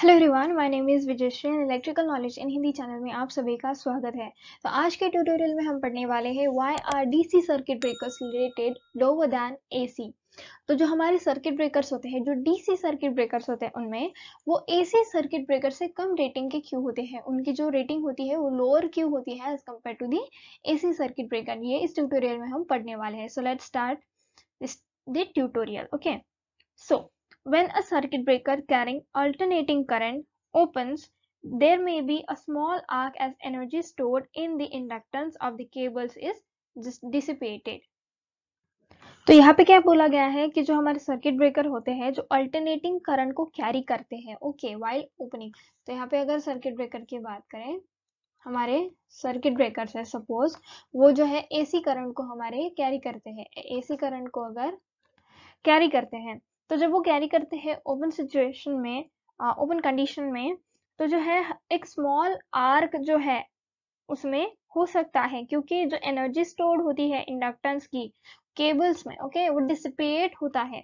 Hello everyone my name is Vijayshree electrical knowledge in Hindi channel में आप सभी का स्वागत है तो आज के ट्यूटोरियल में हम पढ़ने वाले हैं why are DC circuit breakers related lower than AC तो जो हमारे सर्किट ब्रेकर्स होते हैं जो डीसी सर्किट ब्रेकर्स होते हैं उनमें वो एसी सर्किट ब्रेकर से कम रेटिंग के क्यों होते हैं उनकी जो रेटिंग होती है वो लोअर क्यों होती है as compare to the AC circuit breaker ये इस ट्यूटोरियल में हम पढ़ने वाले हैं so let start this the tutorial okay so When a circuit breaker carrying alternating current opens, there may be a small arc as energy stored in the inductance of the cables is dissipated. तो यहाँ पे क्या बोला गया है कि जो हमारे सर्किट ब्रेकर होते हैं जो अल्टरनेटिंग करंट को कैरी करते हैं ओके वाइल ओपनिंग तो यहाँ पे अगर सर्किट ब्रेकर की बात करें हमारे सर्किट ब्रेकर है सपोज वो जो है एसी करंट को हमारे कैरी करते हैं एसी करंट को अगर कैरी करते हैं तो जब वो कैरी करते हैं ओपन सिचुएशन में ओपन कंडीशन में तो जो है एक स्मॉल आर्क जो है उसमें हो सकता है क्योंकि जो एनर्जी स्टोर होती है इंडक्टेंस की केबल्स में ओके okay, वो डिसिपेट होता है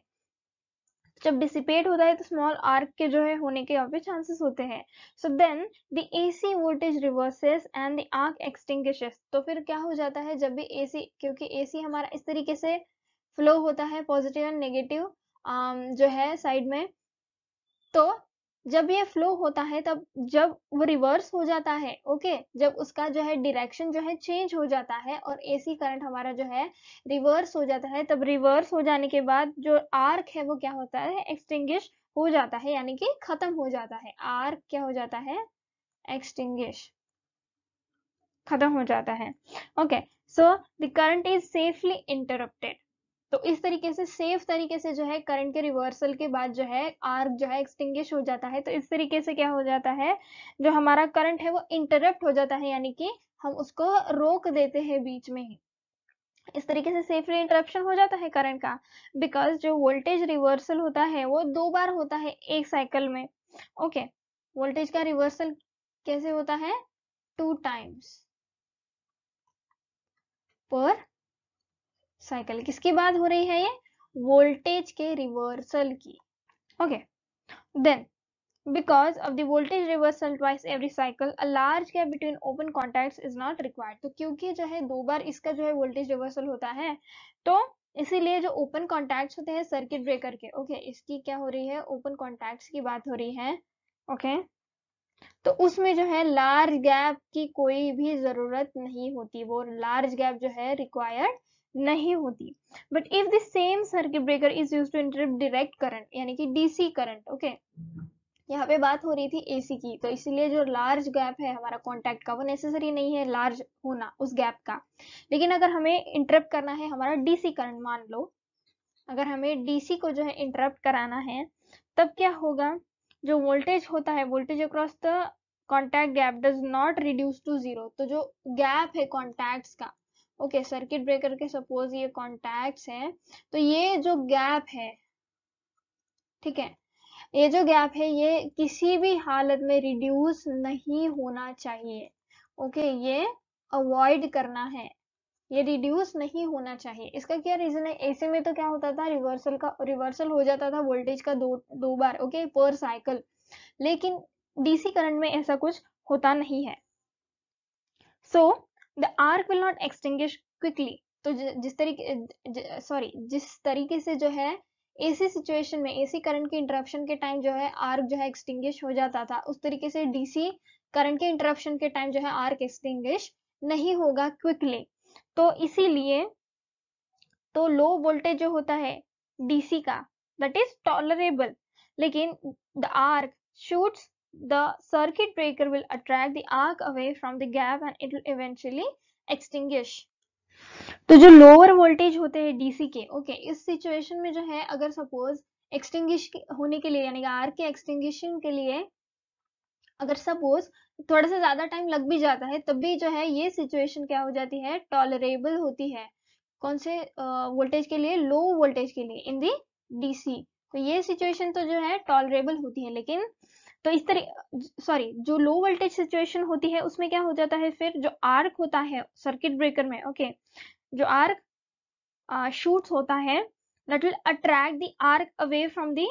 जब डिसिपेट होता है तो स्मॉल आर्क के जो है होने के यहाँ चांसेस होते हैं so then the AC voltage reverses and the arc extinguishes तो फिर क्या हो जाता है जब भी एसी क्योंकि एसी हमारा इस तरीके से फ्लो होता है पॉजिटिव एंड नेगेटिव जो है साइड में तो जब ये फ्लो होता है तब जब वो रिवर्स हो जाता है ओके जब उसका जो है डिरेक्शन जो है चेंज हो जाता है और एसी करंट हमारा जो है रिवर्स हो जाता है तब रिवर्स हो जाने के बाद जो आर्क है वो क्या होता है एक्सटिंग्विश हो जाता है यानी कि खत्म हो जाता है आर्क क्या हो जाता है एक्सटिंग्विश खत्म हो जाता है okay so the current is safely interrupted तो इस तरीके से सेफ तरीके से जो है करंट के रिवर्सल के बाद जो है आर्क जो है एक्सटिंग्विश हो जाता है तो इस तरीके से क्या हो जाता है जो हमारा करंट है वो इंटरप्ट हो जाता है यानी कि हम उसको रोक देते हैं बीच में ही इस तरीके से सेफली इंटरप्शन हो जाता है करंट का बिकॉज जो वोल्टेज रिवर्सल होता है वो दो बार होता है एक साइकिल में ओके okay, वोल्टेज का रिवर्सल कैसे होता है टू टाइम्स पर साइकिल किसकी बात हो रही है ये वोल्टेज के रिवर्सल की okay then because of voltage reversal twice every cycle a large gap between open open is not required तो क्योंकि जो है दो बार इसका जो है वोल्टेज रिवर्सल होता है तो इसीलिए जो ओपन कॉन्टैक्ट्स होते हैं सर्किट ब्रेकर के ओके okay, इसकी क्या हो रही है ओपन कॉन्टैक्ट्स की बात हो रही है ओके okay? तो उसमें जो है लार्ज गैप की कोई भी जरूरत नहीं होती वो लार्ज गैप जो है रिक्वायर्ड नहीं होती but if the same circuit breaker is use to interrupt direct current यानी कि डीसी करंट ओके यहाँ पे बात हो रही थी एसी की तो इसीलिए जो लार्ज गैप है हमारा कॉन्टैक्ट का वो नेसेसरी नहीं है लार्ज होना उस गैप का लेकिन अगर हमें इंटरप्ट करना है हमारा डीसी करंट मान लो अगर हमें डीसी को जो है इंटरप्ट कराना है तब क्या होगा जो वोल्टेज होता है voltage across the contact gap does not reduce to zero तो जो गैप है कॉन्टैक्ट का ओके सर्किट ब्रेकर के सपोज ये कॉन्टैक्ट्स है तो ये जो गैप है ठीक है ये जो गैप है ये किसी भी हालत में रिड्यूस नहीं होना चाहिए ओके ये अवॉइड करना है ये रिड्यूस नहीं होना चाहिए इसका क्या रीजन है ऐसे में तो क्या होता था रिवर्सल का रिवर्सल हो जाता था वोल्टेज का दो दो बार ओके पर साइकिल लेकिन डीसी करंट में ऐसा कुछ होता नहीं है so so, the arc will not extinguish quickly तो जिस तरीके सॉरी जिस तरीके से जो है एसी सिचुएशन में एसी करंट के इंटरप्शन के टाइम जो है आर्क जो है एक्सटिंग्विश हो जाता था उस तरीके से डीसी करंट के इंटरप्शन के टाइम जो है आर्क एक्सटिंग्विश नहीं होगा क्विकली तो इसीलिए तो लो वोल्टेज जो होता है डीसी का दट इज टॉलरेबल लेकिन the arc chutes the circuit breaker will attract the arc away from the gap and it will eventually extinguish तो जो लोअर वोल्टेज होते हैं डीसी के ओके okay, इस सिचुएशन में जो है अगर सपोज एक्सटिंग्विश होने के लिए यानी कि आर के एक्सटिंग्विशन के लिए अगर सपोज थोड़ा सा ज्यादा टाइम लग भी जाता है तब भी जो है ये सिचुएशन क्या हो जाती है टॉलरेबल होती है कौन से वोल्टेज uh, के लिए लो वोल्टेज के लिए इन दी डीसी तो ये सिचुएशन तो जो है टॉलरेबल होती है लेकिन तो इस तरह सॉरी जो लो वोल्टेज सिचुएशन होती है उसमें क्या हो जाता है फिर जो आर्क होता है सर्किट ब्रेकर में ओके okay, जो आर्क शूट होता है that will attract the arc away from the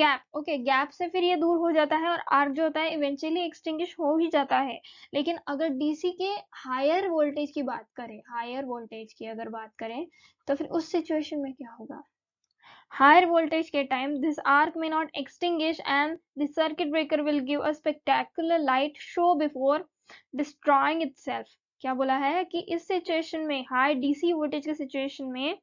gap okay gap से फिर ये दूर हो जाता है और आर्क जो होता है इवेंचुअली एक्सटिंग हो ही जाता है लेकिन अगर डीसी के हायर वोल्टेज की बात करें हायर वोल्टेज की अगर बात करें तो फिर उस सिचुएशन में क्या होगा higher voltage ke time this arc may not extinguish and the circuit breaker will give a spectacular light show before destroying itself क्या बोला है कि इस सिचुएशन में हाई डीसी वोल्टेज के सिचुएशन में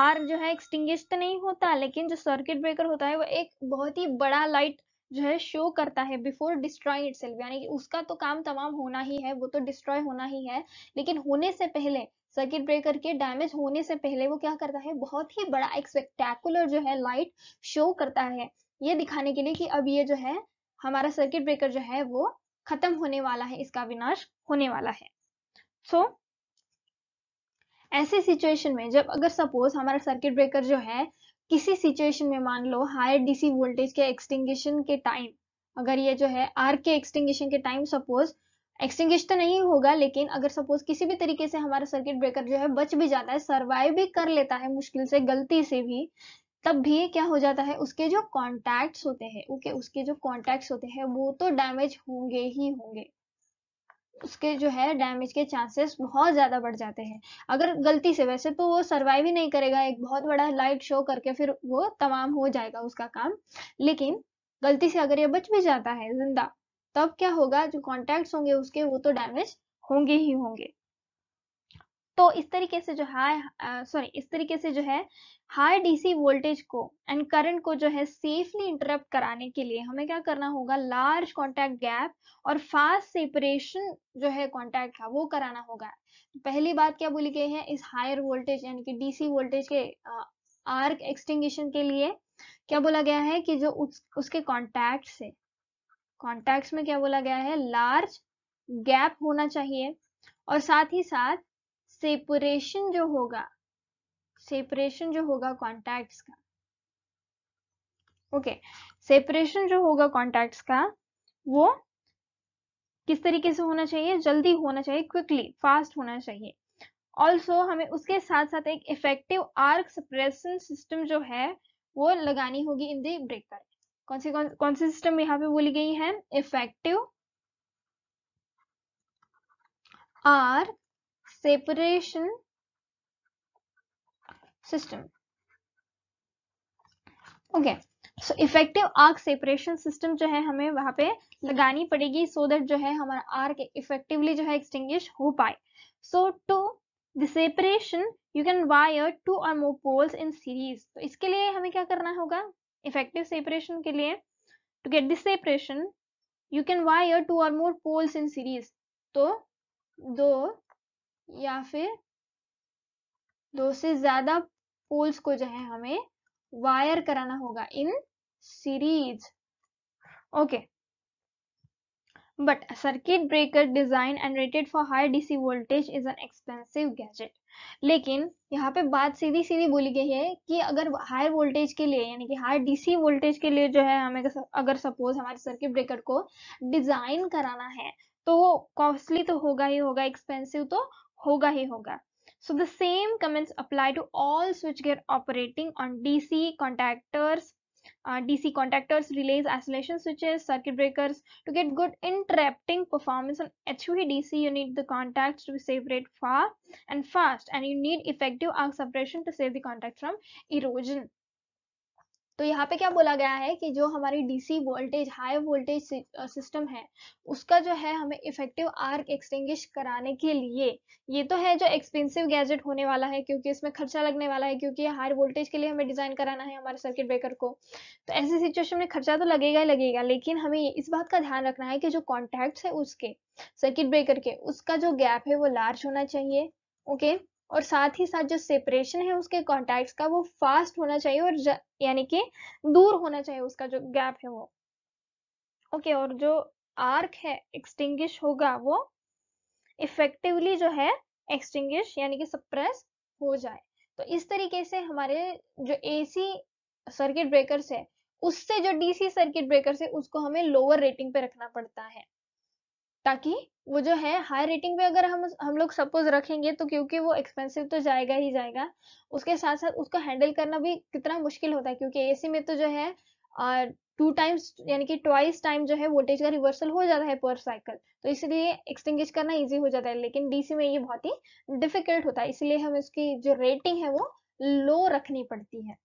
आर जो है एक्सटिंग्विश तो नहीं होता लेकिन जो सर्किट ब्रेकर होता है वो एक बहुत ही बड़ा लाइट जो है शो करता है बिफोर डिस्ट्रॉय इट यानी कि उसका तो काम तमाम होना ही है वो तो डिस्ट्रॉय होना ही है लेकिन होने से पहले सर्किट ब्रेकर के डैमेज होने से पहले वो क्या करता है बहुत ही बड़ा एक स्पेक्टेकुलर जो है लाइट शो करता है ये दिखाने के लिए कि अब ये जो है हमारा सर्किट ब्रेकर जो है वो खत्म होने वाला है इसका विनाश होने वाला है सो so, ऐसे सिचुएशन में जब अगर सपोज हमारा सर्किट ब्रेकर जो है किसी सिचुएशन में मान लो हायर डीसी वोल्टेज के एक्सटिंग के टाइम अगर ये जो है आर के एक्सटिंग के टाइम सपोज एक्सटिंग्विश तो नहीं होगा लेकिन अगर सपोज किसी भी तरीके से हमारा सर्किट ब्रेकर जो है बच भी जाता है सर्वाइव भी कर लेता है मुश्किल से गलती से भी तब भी क्या हो जाता है उसके जो कॉन्टैक्ट होते हैं ओके उसके जो कॉन्टैक्ट होते हैं वो तो डैमेज होंगे ही होंगे उसके जो है डैमेज के चांसेस बहुत ज़्यादा बढ़ जाते हैं अगर गलती से वैसे तो वो सर्वाइव ही नहीं करेगा एक बहुत बड़ा लाइट शो करके फिर वो तमाम हो जाएगा उसका काम लेकिन गलती से अगर ये बच भी जाता है जिंदा तब क्या होगा जो कॉन्टेक्ट होंगे उसके वो तो डैमेज होंगे ही होंगे तो इस तरीके से जो हाई सॉरी इस तरीके से जो है हाई डीसी वोल्टेज को एंड करंट को जो है सेफली इंटरप्ट कराने के लिए हमें क्या करना होगा लार्ज कांटेक्ट गैप और फास्ट सेपरेशन जो है कांटेक्ट का वो कराना होगा पहली बात क्या बोली गई है इस हायर वोल्टेज यानी कि डीसी वोल्टेज के आर्क एक्सटिंग के लिए क्या बोला गया है कि जो उस, उसके कॉन्टैक्ट से कॉन्टैक्ट्स में क्या बोला गया है लार्ज गैप होना चाहिए और साथ ही साथ सेपरेशन जो होगा सेपरेशन जो होगा कॉन्टैक्ट्स का ओके okay. सेपरेशन जो होगा कॉन्टैक्ट्स का वो किस तरीके से होना चाहिए जल्दी होना चाहिए क्विकली फास्ट होना चाहिए ऑल्सो हमें उसके साथ साथ एक इफेक्टिव आर्क सप्रेशन सिस्टम जो है वो लगानी होगी इन द ब्रेकर कौन सी कौन, कौन सी सिस्टम यहाँ पे बोली गई है effective arc separation system okay so effective arc separation system जो है हमें वहां पे लगानी पड़ेगी सो so दैट जो है हमारा आर्क इफेक्टिवली जो है एक्सटिंग्विश हो पाए so to the separation you can wire two or more poles in series तो इसके लिए हमें क्या करना होगा इफेक्टिव सेपरेशन के लिए to get this separation you can wire two or more poles in series तो दो या फिर दो से ज्यादा पोल्स को जो है हमें वायर कराना होगा in series okay okay. But circuit breaker design designed and rated for high dc voltage is an expensive लेकिन यहाँ पे बात सीधी सीधी बोली गई है कि अगर हाई वोल्टेज के लिए यानी कि हायर डीसी वोल्टेज के लिए जो है हमें अगर सपोज हमारे सर्किट ब्रेकर को डिजाइन कराना है तो वो कॉस्टली तो होगा ही होगा एक्सपेंसिव तो होगा ही होगा so the same comments apply to all switchgear operating on DC contactors uh, DC contactors, relays, isolation switches, circuit breakers. To get good interrupting performance on HVDC, you need the contacts to separate far and fast, and you need effective arc separation to save the contact from erosion. तो यहाँ पे क्या बोला गया है कि जो हमारी DC voltage high voltage system है उसका जो है हमें इफेक्टिव आर्क एक्सटिंग्विश कराने के लिए ये तो है जो एक्सपेंसिव गैजेट होने वाला है क्योंकि इसमें खर्चा लगने वाला है क्योंकि हाई वोल्टेज के लिए हमें डिजाइन कराना है हमारे सर्किट ब्रेकर को तो ऐसी सिचुएशन में खर्चा तो लगेगा ही लगेगा लेकिन हमें इस बात का ध्यान रखना है कि जो कॉन्टैक्ट है उसके सर्किट ब्रेकर के उसका जो गैप है वो लार्ज होना चाहिए ओके okay? और साथ ही साथ जो सेपरेशन है उसके कॉन्टेक्ट का वो फास्ट होना चाहिए और यानी कि दूर होना चाहिए उसका जो गैप है वो ओके और जो आर्क है एक्सटिंग होगा वो इफेक्टिवली जो है एक्सटिंग यानी कि सप्रेस हो जाए तो इस तरीके से हमारे जो एसी सर्किट ब्रेकर्स है उससे जो डीसी सर्किट ब्रेकर है उसको हमें लोअर रेटिंग पे रखना पड़ता है ताकि वो जो है हाई रेटिंग पे अगर हम हम लोग सपोज रखेंगे तो क्योंकि वो एक्सपेंसिव तो जाएगा ही जाएगा उसके साथ साथ उसको हैंडल करना भी कितना मुश्किल होता है क्योंकि एसी में तो जो है टू टाइम्स यानी कि ट्वाइस टाइम जो है वोल्टेज का रिवर्सल हो जाता है पर साइकिल तो इसलिए एक्सटिंग करना ईजी हो जाता है लेकिन डीसी में ये बहुत ही डिफिकल्ट होता है इसलिए हम इसकी जो रेटिंग है वो लो रखनी पड़ती है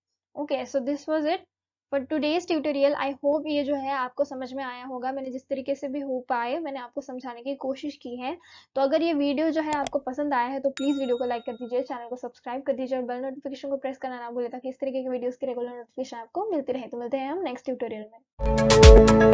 okay so this was it for today's tutorial I hope ये जो है आपको समझ में आया होगा मैंने जिस तरीके से भी हो पाए मैंने आपको समझाने की कोशिश की है तो अगर ये वीडियो जो है आपको पसंद आया है तो प्लीज़ वीडियो को लाइक कर दीजिए चैनल को सब्सक्राइब कर दीजिए और बेल नोटिफिकेशन को प्रेस करना ना भूलिए ताकि इस तरीके के वीडियोज़ की रेगुलर नोटिफिकेशन आपको मिलती रहे तो मिलते हैं हम नेक्स्ट ट्यूटोरियल में